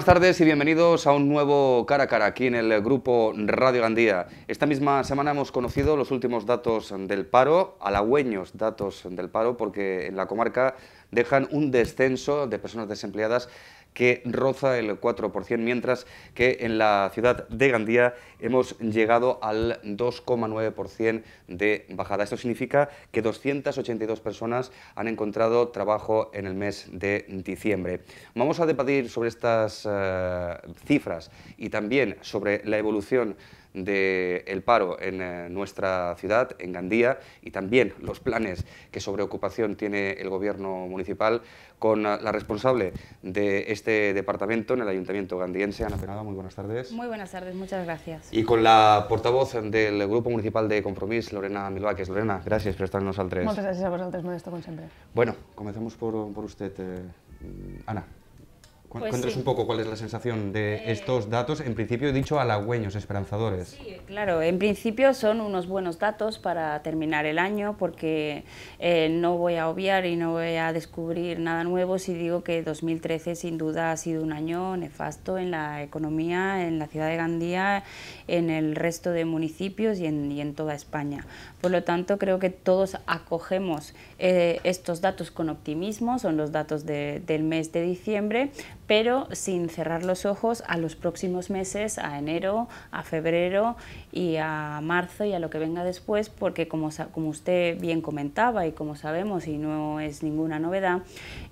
buenas tardes y bienvenidos a un nuevo cara a cara aquí en el grupo Radio Gandía. Esta misma semana hemos conocido los últimos datos del paro, halagüeños datos del paro, porque en la comarca dejan un descenso de personas desempleadas que roza el 4%, mientras que en la ciudad de Gandía hemos llegado al 2,9% de bajada. Esto significa que 282 personas han encontrado trabajo en el mes de diciembre. Vamos a debatir sobre estas eh, cifras y también sobre la evolución del paro en eh, nuestra ciudad, en Gandía, y también los planes que sobre ocupación tiene el Gobierno municipal con eh, la responsable de este departamento en el Ayuntamiento gandiense, Ana Penada. Muy buenas tardes. Muy buenas tardes, muchas gracias. Y con la portavoz del Grupo Municipal de Compromís, Lorena Milvaques. Lorena, gracias por estarnos al tres. Muchas gracias a vosotros, Modesto, como siempre. Bueno, comencemos por, por usted, eh, Ana. Pues cuéntanos un poco cuál es la sensación de eh, estos datos, en principio he dicho halagüeños, esperanzadores. Sí, claro, en principio son unos buenos datos para terminar el año porque eh, no voy a obviar y no voy a descubrir nada nuevo si digo que 2013 sin duda ha sido un año nefasto en la economía, en la ciudad de Gandía, en el resto de municipios y en, toda España. Por lo tanto, creo que todos acogemos eh, estos datos con optimismo, son los datos de, del mes de diciembre, pero sin cerrar los ojos a los próximos meses, a enero, a febrero y a marzo y a lo que venga después, porque como, usted bien comentaba y como sabemos y no es ninguna novedad,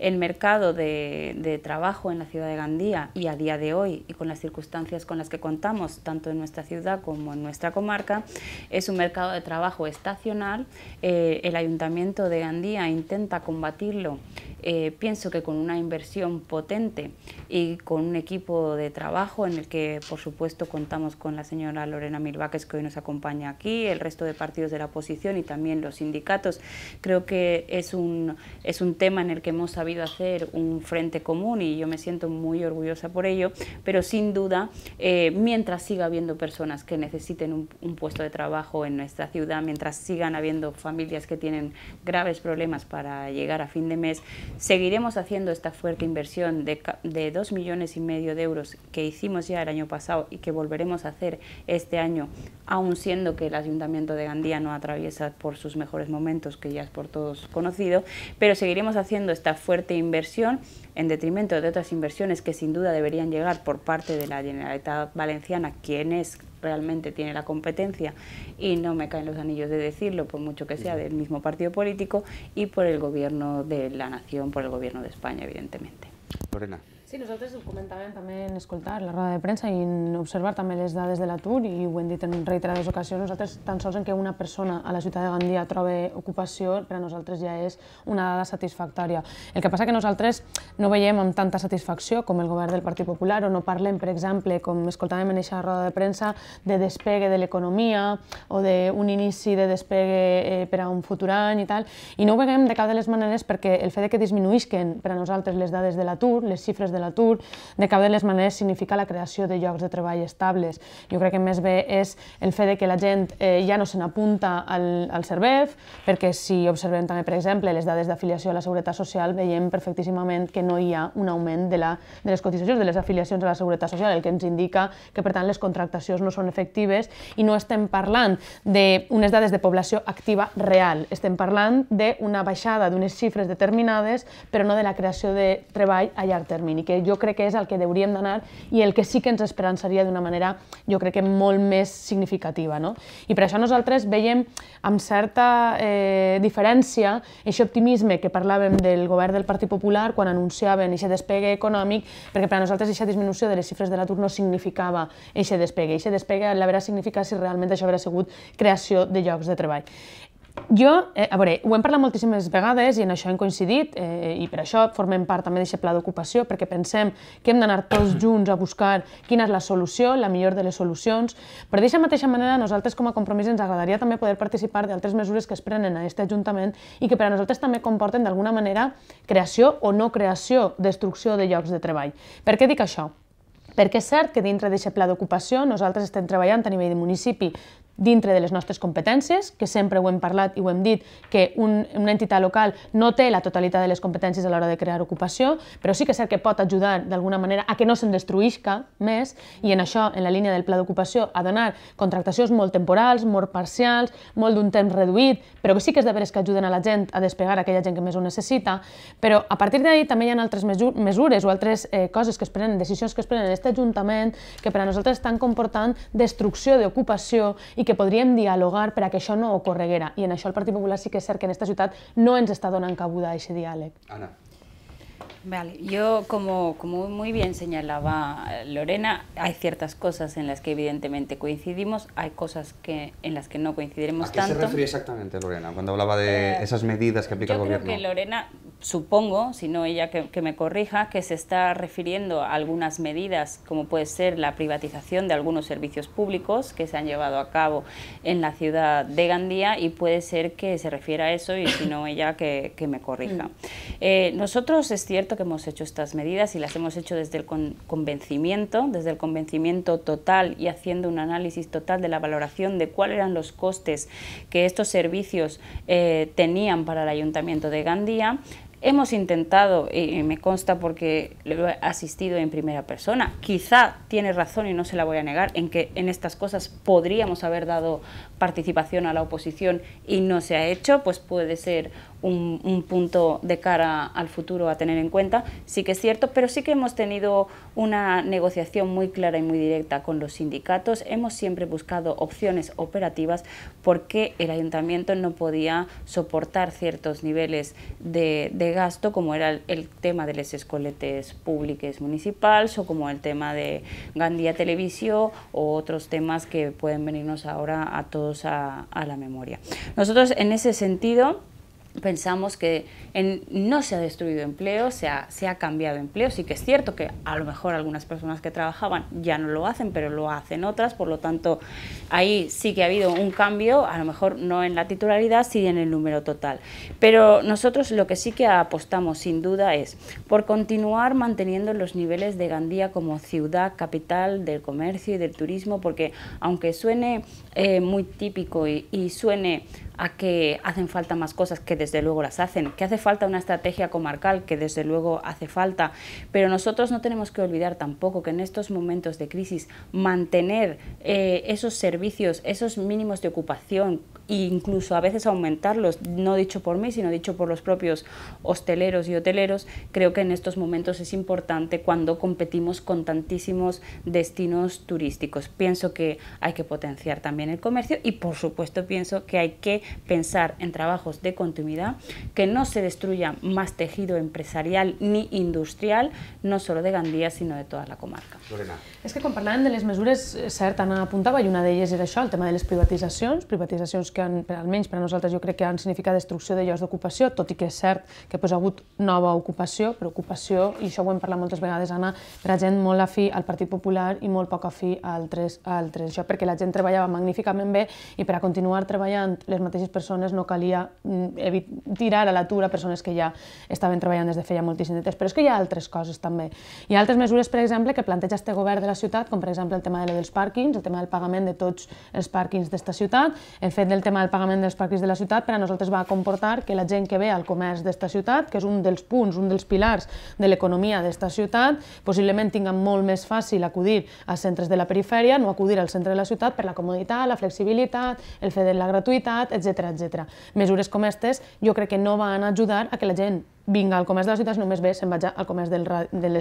el mercado de, trabajo en la ciudad de Gandía y a día de hoy y con las circunstancias con las que contamos, tanto en nuestra ciudad como en nuestra comarca, es un mercado de trabajo estacional. Eh, el Ayuntamiento de Gandía intenta combatirlo, eh, pienso que con una inversión potente y con un equipo de trabajo en el que, por supuesto, contamos con la señora Lorena Milváquez que hoy nos acompaña aquí, el resto de partidos de la oposición y también los sindicatos. Creo que es un, es un tema en el que hemos sabido hacer un frente común y yo me siento muy orgullosa por ello, pero sin duda, eh, mientras siga habiendo personas que necesiten un, puesto de trabajo en nuestra ciudad, mientras sigan habiendo familias que tienen graves problemas para llegar a fin de mes, seguiremos haciendo esta fuerte inversión de de millones y medio de euros que hicimos ya el año pasado y que volveremos a hacer este año, aun siendo que el Ayuntamiento de Gandía no atraviesa por sus mejores momentos, que ya es por todos conocido, pero seguiremos haciendo esta fuerte inversión en detrimento de otras inversiones que sin duda deberían llegar por parte de la Generalitat Valenciana, quien es realmente tiene la competencia y no me caen los anillos de decirlo, por mucho que sea del mismo partido político, y por el gobierno de la nación, por el gobierno de España, evidentemente. Lorena. Sí, nosaltres ho comentàvem també en escoltar la roda de premsa i en observar també les dades de l'atur i ho hem dit en reiterades ocasions, nosaltres tan sols en què una persona a la ciutat de Gandia trobe ocupació, per a nosaltres ja és una dada satisfactòria. El que passa que nosaltres no veiem amb tanta satisfacció com el govern del Partit Popular o no parlem, per exemple, com escoltàvem en aquesta roda de premsa, de despegue de l'economia o d'un inici de despegue eh, per a un futur any i tal, i no ho veiem de cap de les maneres perquè el fet que disminuïsquen per a nosaltres les dades de l'atur, les xifres de de l'atur, de cap de les maneres significa la creació de llocs de treball estables. Jo crec que més bé és el fet de que la gent eh, ja no se n'apunta al, al CERVEF, perquè si observem també, per exemple, les dades d'afiliació a la Seguretat Social, veiem perfectíssimament que no hi ha un augment de, la, de les cotitzacions, de les afiliacions a la Seguretat Social, el que ens indica que, per tant, les contractacions no són efectives i no estem parlant d'unes dades de població activa real, estem parlant d'una baixada d'unes xifres determinades, però no de la creació de treball a llarg termini que jo crec que és el que hauríem d'anar i el que sí que ens esperançaria d'una manera, jo crec que molt més significativa. No? I per això nosaltres veiem amb certa eh, diferència aquest optimisme que parlàvem del govern del Partit Popular quan anunciaven aquest despegue econòmic, perquè per a nosaltres aquesta disminució de les xifres de l'atur no significava aquest despegue. Aquest despegue la veritat, significa si realment això haurà sigut creació de llocs de treball. Jo, eh, a veure, ho hem parlat moltíssimes vegades i en això hem coincidit eh, i per això formem part també d'aquest pla d'ocupació perquè pensem que hem d'anar tots junts a buscar quina és la solució, la millor de les solucions, però d'aquesta mateixa manera nosaltres com a compromís ens agradaria també poder participar d'altres mesures que es prenen a aquest Ajuntament i que per a nosaltres també comporten d'alguna manera creació o no creació, destrucció de llocs de treball. Per què dic això? perquè és cert que dintre d'aquest pla d'ocupació nosaltres estem treballant a nivell de municipi dintre de les nostres competències, que sempre ho hem parlat i ho hem dit, que un, una entitat local no té la totalitat de les competències a l'hora de crear ocupació, però sí que és cert que pot ajudar d'alguna manera a que no se'n destruïsca més, i en això, en la línia del pla d'ocupació, a donar contractacions molt temporals, molt parcials, molt d'un temps reduït, però que sí que és de veres que ajuden a la gent a despegar aquella gent que més ho necessita, però a partir d'ahir també hi ha altres mesures o altres eh, coses que es prenen, decisions que es prenen en aquest Ajuntament, que per a nosaltres estan comportant destrucció d'ocupació i que podrían dialogar para que eso no ocorreguera. y en això el Partido Popular sí que és cert que en esta ciudad no ens està donant cabuda a aquest diàleg. Ana. Vale, yo como, como muy bien señalaba Lorena, hay ciertas cosas en las que evidentemente coincidimos, hay cosas que, en las que no coincidiremos tanto. ¿A qué se refiere exactamente Lorena cuando hablaba de eh, esas medidas que aplica el gobierno? supongo, si no ella que, me corrija, que se está refiriendo a algunas medidas, como puede ser la privatización de algunos servicios públicos que se han llevado a cabo en la ciudad de Gandía y puede ser que se refiera a eso y si no ella que, me corrija. Mm. Eh, nosotros es cierto que hemos hecho estas medidas y las hemos hecho desde el convencimiento, desde el convencimiento total y haciendo un análisis total de la valoración de cuáles eran los costes que estos servicios eh, tenían para el Ayuntamiento de Gandía. Hemos intentado, y me consta porque lo he asistido en primera persona, quizá tiene razón y no se la voy a negar, en que en estas cosas podríamos haber dado participación a la oposición y no se ha hecho, pues puede ser un, punto de cara al futuro a tener en cuenta. Sí que es cierto, pero sí que hemos tenido una negociación muy clara y muy directa con los sindicatos. Hemos siempre buscado opciones operativas porque el ayuntamiento no podía soportar ciertos niveles de, gasto, como era el, tema de los escoletes públicos municipales o como el tema de Gandía Televisión o otros temas que pueden venirnos ahora a todos a la memoria. Nosotros en ese sentido pensamos que en, no se ha destruido empleo, se ha, se ha cambiado empleo. Sí que es cierto que a lo mejor algunas personas que trabajaban ya no lo hacen, pero lo hacen otras, por lo tanto ahí sí que ha habido un cambio, a lo mejor no en la titularidad, sí en el número total. Pero nosotros lo que sí que apostamos sin duda es por continuar manteniendo los niveles de Gandía como ciudad capital del comercio y del turismo, porque aunque suene eh, muy típico y suene a que hacen falta más cosas que desde luego las hacen, que hace falta una estrategia comarcal que desde luego hace falta, pero nosotros no tenemos que olvidar tampoco que en estos momentos de crisis mantener eh, esos servicios, esos mínimos de ocupación, e incluso a veces aumentarlos, no dicho por mí, sino dicho por los propios hosteleros y hoteleros, creo que en estos momentos es importante cuando competimos con tantísimos destinos turísticos. Pienso que hay que potenciar también el comercio y por supuesto pienso que hay que pensar en trabajos de continuidad, que no se destruya más tejido empresarial ni industrial, no solo de Gandía, sino de toda la comarca. Lorena. Es que con de les mesures, ser eh, tan apuntava, i una ellas era el tema de las privatizaciones, privatizaciones que han, almenys per a nosaltres jo crec que han significat destrucció de llocs d'ocupació, tot i que és cert que pues, ha hagut nova ocupació, però ocupació, i això ho hem parlat moltes vegades, Anna, per a gent molt afí al Partit Popular i molt poc afí a altres, a altres. Això perquè la gent treballava magníficament bé i per a continuar treballant les mateixes persones no calia mm, tirar a l'atur a persones que ja estaven treballant des de feia moltíssim de temps. Però és que hi ha altres coses també. Hi ha altres mesures, per exemple, que planteja este govern de la ciutat, com per exemple el tema de dels pàrquings, el tema del pagament de tots els pàrquings d'esta ciutat, el fet del tema del pagament dels parquis de la ciutat per a nosaltres va comportar que la gent que ve al comerç d'esta ciutat, que és un dels punts, un dels pilars de l'economia d'esta ciutat, possiblement tinguen molt més fàcil acudir als centres de la perifèria, no acudir al centre de la ciutat per la comoditat, la flexibilitat, el fet de la gratuïtat, etc etc. Mesures com aquestes jo crec que no van ajudar a que la gent vinc al comerç de les ciutats, només bé, se'n vaig al comerç del,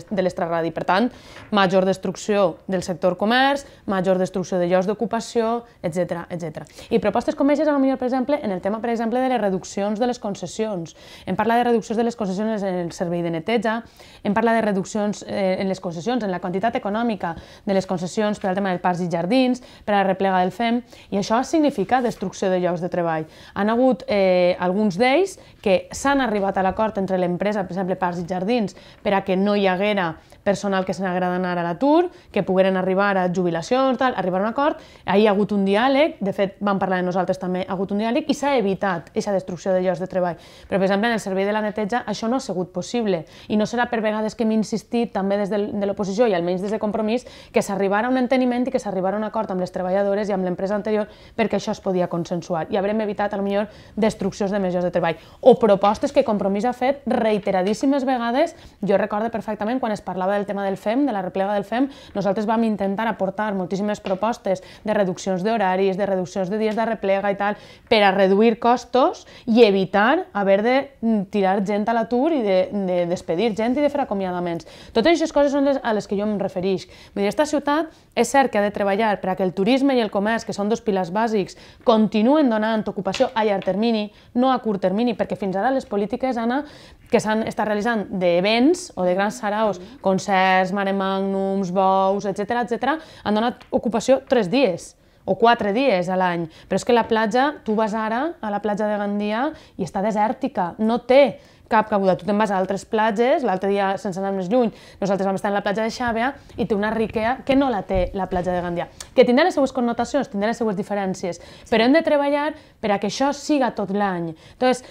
de l'extraradi. Per tant, major destrucció del sector comerç, major destrucció de llocs d'ocupació, etc etc. I propostes com aquestes, potser, per exemple, en el tema, per exemple, de les reduccions de les concessions. Hem parlat de reduccions de les concessions en el servei de neteja, hem parlat de reduccions eh, en les concessions, en la quantitat econòmica de les concessions per al tema dels parcs i jardins, per a la replega del FEM, i això significa destrucció de llocs de treball. Han hagut eh, alguns d'ells que s'han arribat a l'acord entre l'empresa, per exemple, Parcs i Jardins, per a que no hi haguera personal que se n'agrada anar a l'atur, que pogueren arribar a jubilacions, tal, arribar a un acord. Ahir hi ha hagut un diàleg, de fet vam parlar de nosaltres també, ha hagut un diàleg i s'ha evitat aquesta destrucció de llocs de treball. Però, per exemple, en el servei de la neteja això no ha sigut possible i no serà per vegades que hem insistit també des de l'oposició i almenys des de compromís que s'arribara a un enteniment i que s'arribara a un acord amb les treballadores i amb l'empresa anterior perquè això es podia consensuar i haurem evitat, a millor destruccions de més llocs de treball o propostes que Compromís ha fet reiteradíssimes vegades. Jo recordo perfectament quan es parlava del tema del FEM, de la replega del FEM, nosaltres vam intentar aportar moltíssimes propostes de reduccions d'horaris, de reduccions de dies de replega i tal, per a reduir costos i evitar haver de mm, tirar gent a l'atur i de, de despedir gent i de fer acomiadaments. Totes aquestes coses són les, a les que jo em referix. Vull dir, aquesta ciutat és cert que ha de treballar perquè el turisme i el comerç, que són dos pilars bàsics, continuen donant ocupació a llarg termini, no a curt termini, perquè fins ara les polítiques, Anna, que s'han estat realitzant d'events o de grans saraos, mm. com concerts, mare magnums, bous, etc etc, han donat ocupació tres dies o quatre dies a l'any. Però és que la platja, tu vas ara a la platja de Gandia i està desèrtica, no té cap cabuda. Tu te'n vas a altres platges, l'altre dia sense anar més lluny, nosaltres vam estar en la platja de Xàbia i té una riquea que no la té la platja de Gandia. Que tindrà les seues connotacions, tindrà les seues diferències, però hem de treballar per a que això siga tot l'any. Entonces,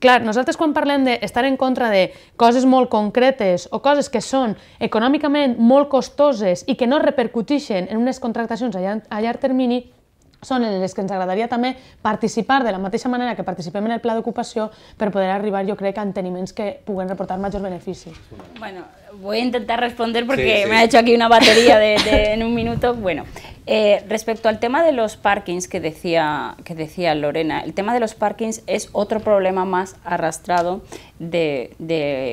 clar, nosaltres quan parlem d'estar en contra de coses molt concretes o coses que són econòmicament molt costoses i que no repercutixen en unes contractacions a llarg, a llarg termini, són en les que ens agradaria també participar de la mateixa manera que participem en el pla d'ocupació per poder arribar, jo crec, a enteniments que puguen reportar majors beneficis. Bueno, voy a intentar responder porque me ha hecho aquí una batería de, en un minuto. Bueno, eh, respecto al tema de los parkings que decía, que decía Lorena, el tema de los parkings es otro problema más arrastrado de,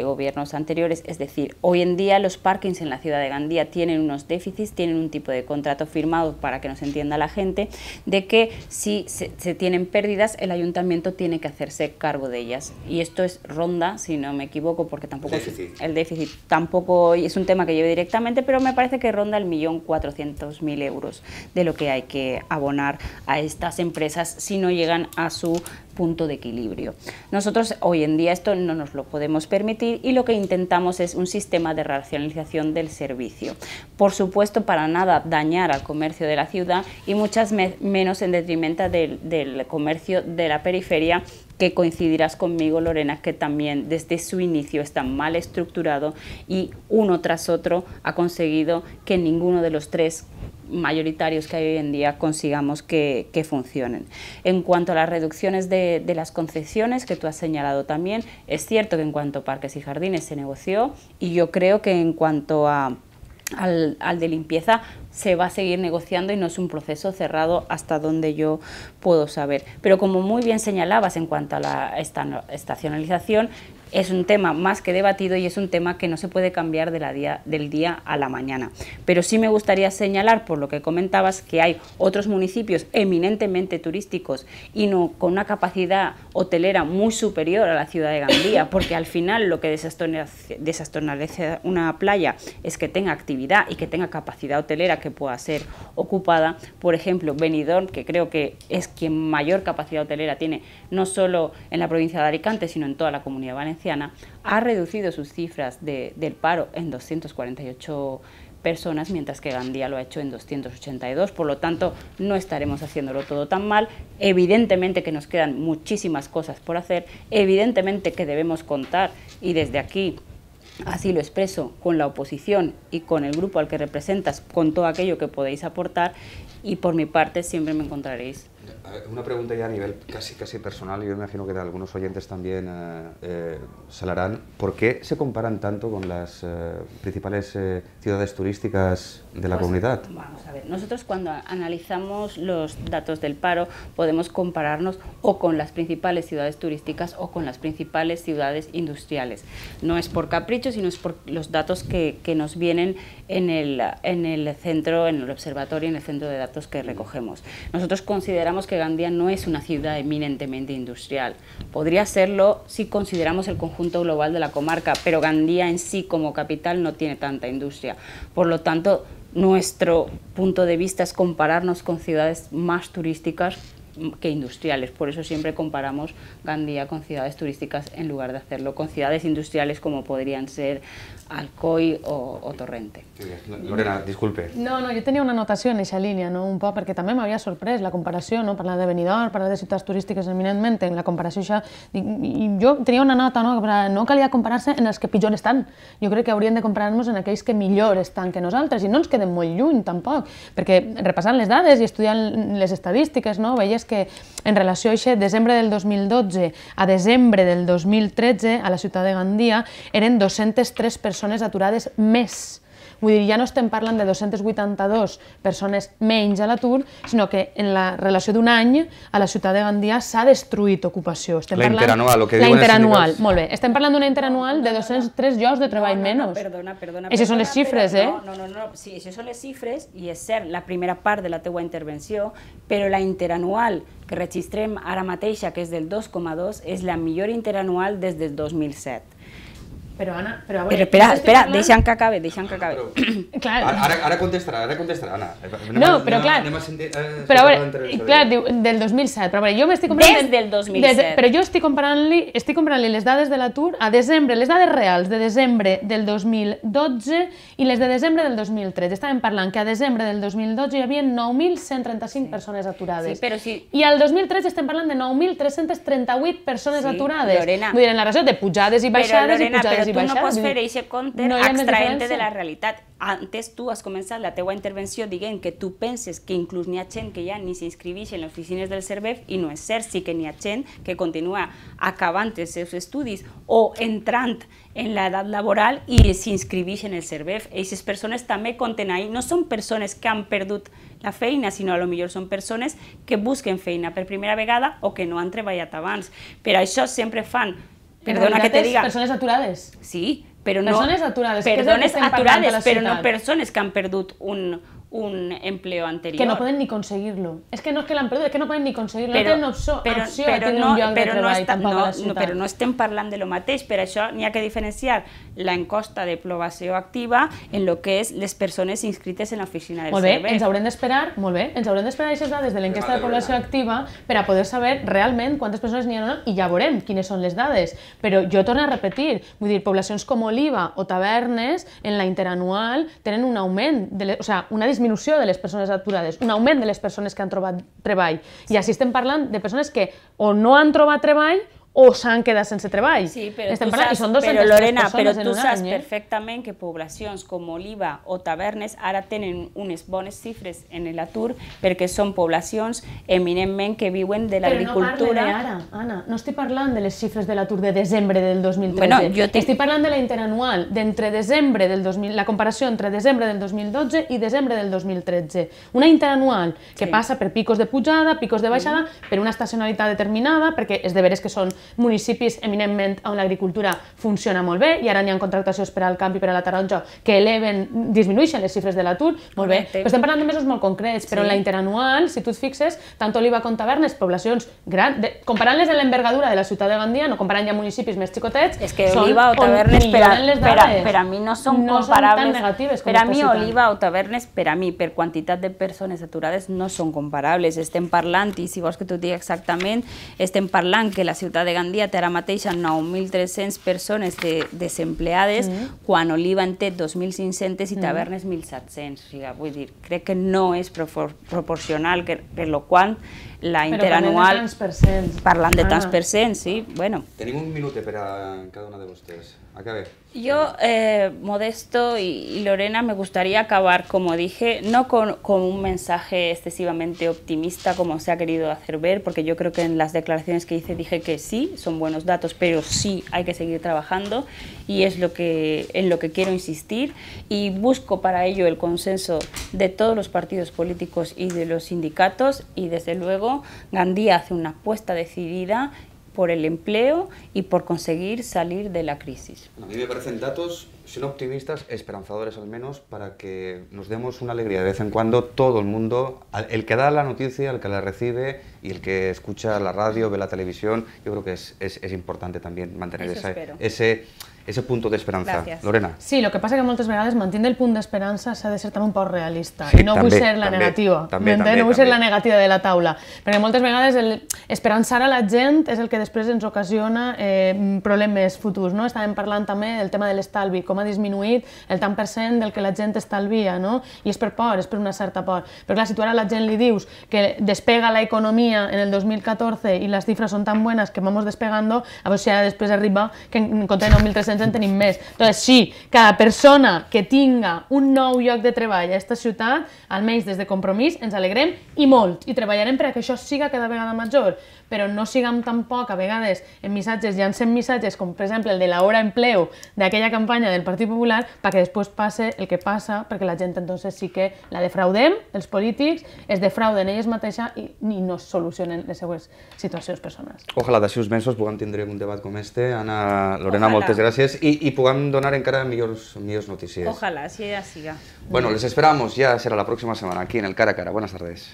gobiernos anteriores. Es decir, hoy en día los parkings en la ciudad de Gandía tienen unos déficits, tienen un tipo de contrato firmado para que nos entienda la gente, de que si se, tienen pérdidas, el ayuntamiento tiene que hacerse cargo de ellas. Y esto es ronda, si no me equivoco, porque tampoco el el déficit tampoco tampoco es un tema que llevo directamente, pero me parece que ronda el millón cuatrocientos mil euros de lo que hay que abonar a estas empresas si no llegan a su punto de equilibrio. Nosotros hoy en día esto no nos lo podemos permitir y lo que intentamos es un sistema de racionalización del servicio. Por supuesto, para nada dañar al comercio de la ciudad y muchas menos en detrimento del, del comercio de la periferia que coincidirás conmigo, Lorena, que también desde su inicio está mal estructurado y uno tras otro ha conseguido que ninguno de los tres mayoritarios que hay hoy en día consigamos que, funcionen. En cuanto a las reducciones de, las concesiones que tú has señalado también, es cierto que en cuanto a parques y jardines se negoció y yo creo que en cuanto a, al, al de limpieza se va a seguir negociando y no es un proceso cerrado hasta donde yo puedo saber. Pero como muy bien señalabas en cuanto a la estacionalización, es un tema más que debatido y es un tema que no se puede cambiar día, del día a la mañana. Pero sí me gustaría señalar, por lo que comentabas, que hay otros municipios eminentemente turísticos y no, con una capacidad hotelera muy superior a la ciudad de Gandía, porque al final lo que desastornalece una playa es que tenga actividad y que tenga capacidad hotelera que pueda ser ocupada. Por ejemplo, Benidorm, que creo que es quien mayor capacidad hotelera tiene, no solo en la provincia de Alicante, sino en toda la comunidad valenciana ha reducido sus cifras del paro en 248 personas, mientras que Gandía lo ha hecho en 282. Por lo tanto, no estaremos haciéndolo todo tan mal. Evidentemente que nos quedan muchísimas cosas por hacer, evidentemente que debemos contar y desde aquí así lo expreso, con la oposición y con el grupo al que representas, con todo aquello que podéis aportar y por mi parte siempre me encontraréis una pregunta ya a nivel casi, casi personal, y yo imagino que de algunos oyentes también eh, eh, salarán ¿Por qué se comparan tanto con las eh, principales ciudades turísticas de la pues, comunidad? Vamos a ver, nosotros cuando analizamos los datos del paro podemos compararnos o con las principales ciudades turísticas o con las principales ciudades industriales. No es por capricho, sino es por los datos que, nos vienen en el, en el centro, en el observatorio, en el centro de datos que recogemos. Nosotros consideramos que Gandía no es una ciudad eminentemente industrial. Podría serlo si consideramos el conjunto global de la comarca, pero Gandía en sí como capital no tiene tanta industria. Por lo tanto, nuestro punto de vista es compararnos con ciudades más turísticas que industriales. Por eso siempre comparamos Gandía con ciudades turísticas en lugar de hacerlo con ciudades industriales como podrían ser Alcoy o, Torrente. Lorena, disculpe. No, no, yo tenía una anotación en esa línea, no? un porque también me había sorprendido la comparación, no? la de Benidorm, para de ciudades turísticas, eminentemente, en la comparación ya. y yo tenía una nota, no? para no calidad de compararse en las que pillón están, yo creo que habrían de compararnos en aquellos que mejor están que nosotros y no nos queden muy lluny, tampoco, porque repasando las dades y estudian las estadísticas, no? veis. que en relació a això, desembre del 2012 a desembre del 2013 a la ciutat de Gandia eren 203 persones aturades més Vull dir, ja no estem parlant de 282 persones menys a l'atur, sinó que en la relació d'un any a la ciutat de Gandia s'ha destruït ocupació. Estem la parlant... interanual, el que diuen La interanual, molt bé. Estem parlant d'una interanual de 203 llocs de treball no, no, menys. No, perdona, perdona. Aquestes són les xifres, eh? No, no, no, sí, això són les xifres i és cert, la primera part de la teua intervenció, però la interanual que registrem ara mateixa, que és del 2,2, és la millor interanual des del 2007. Però, Anna, però, veure, però espera, espera, parlant... deixa'm que acabi, deixa'm que acabi. Ah, però, clar. Ara, ara contestarà, ara contestarà, Anna. Eh, anem no, a, però anem, clar, anem a sentir, eh, però, a veure, clar, diu, del 2007, però veure, jo m'estic comparant... Des del 2007. Des, però jo estic comparant-li estic comparant les dades de l'atur a desembre, les dades reals de desembre del 2012 i les de desembre del 2013. Estàvem parlant que a desembre del 2012 hi havia 9.135 sí. persones aturades. Sí, però sí. Si... I al 2013 estem parlant de 9.338 persones sí, aturades. Lorena. Vull dir, en la relació de pujades i baixades però, Lorena, i pujades i baixes. Tu no pots fer aquest compte no extraent de la realitat. Antes tu has començat la teua intervenció dient que tu penses que inclús n'hi ha gent que ja ni s'inscriveix en les oficines del CERVEF i no és cert, sí que n'hi ha gent que continua acabant els seus estudis o entrant en l'edat laboral i s'inscriveix en el CERVEF. Aquestes persones també compten ahí, no són persones que han perdut la feina, sinó a lo millor són persones que busquen feina per primera vegada o que no han treballat abans. Per això sempre fan Perdona que te diga. Persones aturades. Sí, però no... Persones aturades. Persones aturades, però no persones que han perdut un, un empleo anterior. Que no pueden ni conseguirlo. Es que no es que la han perdut, es que no pueden ni conseguirlo. Pero, no pero, però, però, no, un lloc però de no, està, no, no, però no estem parlant de lo mateix, per això n'hi ha que diferenciar la encosta de provació activa en lo que és les persones inscrites en l'oficina del molt bé, servei. Ens haurem d'esperar, molt bé, ens haurem d'esperar aquestes dades de l'enquesta de població activa per a poder saber realment quantes persones n'hi ha no, i ja veurem quines són les dades. Però jo torno a repetir, vull dir, poblacions com Oliva o Tavernes en la interanual tenen un augment, de o sea, una disminució de les persones aturades, un augment de les persones que han trobat treball. I així estem parlant de persones que o no han trobat treball o s'han quedat sense treball. Sí, però Estem parlant, saps, i són 200 però, Lorena, però tu saps any, eh? perfectament que poblacions com Oliva o Tavernes ara tenen unes bones xifres en l'atur perquè són poblacions eminentment que viuen de l'agricultura. Però no ara, Anna. No estic parlant de les xifres de l'atur de desembre del 2013. Bueno, jo te... Estic parlant de la interanual, d'entre desembre del 2000, la comparació entre desembre del 2012 i desembre del 2013. Una interanual que sí. passa per picos de pujada, picos de baixada, mm. per una estacionalitat determinada, perquè els deberes que són municipis eminentment on l'agricultura funciona molt bé i ara n'hi ha contractacions per al camp i per a la taronja que eleven, disminueixen les xifres de l'atur, molt bé. Però estem parlant de mesos molt concrets, però sí. en la interanual, si tu et fixes, tant Oliva com Tavernes, poblacions grans, comparant-les en l'envergadura de la ciutat de Gandia, no comparant ja municipis més xicotets, és que Oliva o Tavernes per a, per, a, per a mi no són no comparables. Són tan negatives com per a mi Oliva o Tavernes, per a mi, per quantitat de persones aturades no són comparables. Estem parlant, i si vols que t'ho digui exactament, estem parlant que la ciutat de Gandia té ara mateix 9.300 persones de, desempleades, mm -hmm. quan Oliva en té 2.500 i mm. Tavernes 1.700. O sigui, vull dir, crec que no és proporcional, que, que lo quan la interanual... Però parlant de tants per cent. Parlant de tants per cent, sí, bueno. Tenim un minut per a cada una de vostès. Yo, eh, Modesto y, Lorena, me gustaría acabar, como dije, no con, con, un mensaje excesivamente optimista como se ha querido hacer ver, porque yo creo que en las declaraciones que hice dije que sí, son buenos datos, pero sí hay que seguir trabajando y es lo que, en lo que quiero insistir y busco para ello el consenso de todos los partidos políticos y de los sindicatos y desde luego Gandía hace una apuesta decidida por el empleo y por conseguir salir de la crisis. A mí me parecen datos, no optimistas, esperanzadores al menos, para que nos demos una alegría de vez en cuando todo el mundo, el que da la noticia, el que la recibe y el que escucha la radio, ve la televisión, yo creo que es, importante también mantener ese ese punto de esperanza. Gracias. Lorena. Sí, lo que pasa que moltes vegades mantenir el punt d'esperança s'ha de ser també un poc realista sí, i no també, vull ser la també, negativa, també, també, no vull també. ser la negativa de la taula, perquè moltes vegades el esperançar a la gent és el que després ens ocasiona eh, problemes futurs, no? Estàvem parlant també del tema de l'estalvi, com ha disminuït el tant per cent del que la gent estalvia, no? I és per por, és per una certa por. Però clar, si tu ara la gent li dius que despega la economia en el 2014 i les xifres són tan bones que vamos despegando, a veure si ara després arriba que en compte de 9.300 ens en tenim més. Llavors, sí, cada persona que tinga un nou lloc de treball a aquesta ciutat, almenys des de compromís, ens alegrem i molt, i treballarem perquè això siga cada vegada major però no siguem tampoc, a vegades, en missatges, llancem missatges com, per exemple, el de l'hora empleo d'aquella campanya del Partit Popular perquè després passe el que passa, perquè la gent entonces sí que la defraudem, els polítics, es defrauden elles mateixa i, i no solucionen les seues situacions personals. Ojalà d'així uns mesos puguem tindre un debat com este. Anna, Lorena, Ojalà. moltes gràcies i, i puguem donar encara millors, millors notícies. Ojalà, si ella siga. Bueno, les esperamos, ja serà la pròxima setmana aquí en el Cara a Cara. Buenas tardes.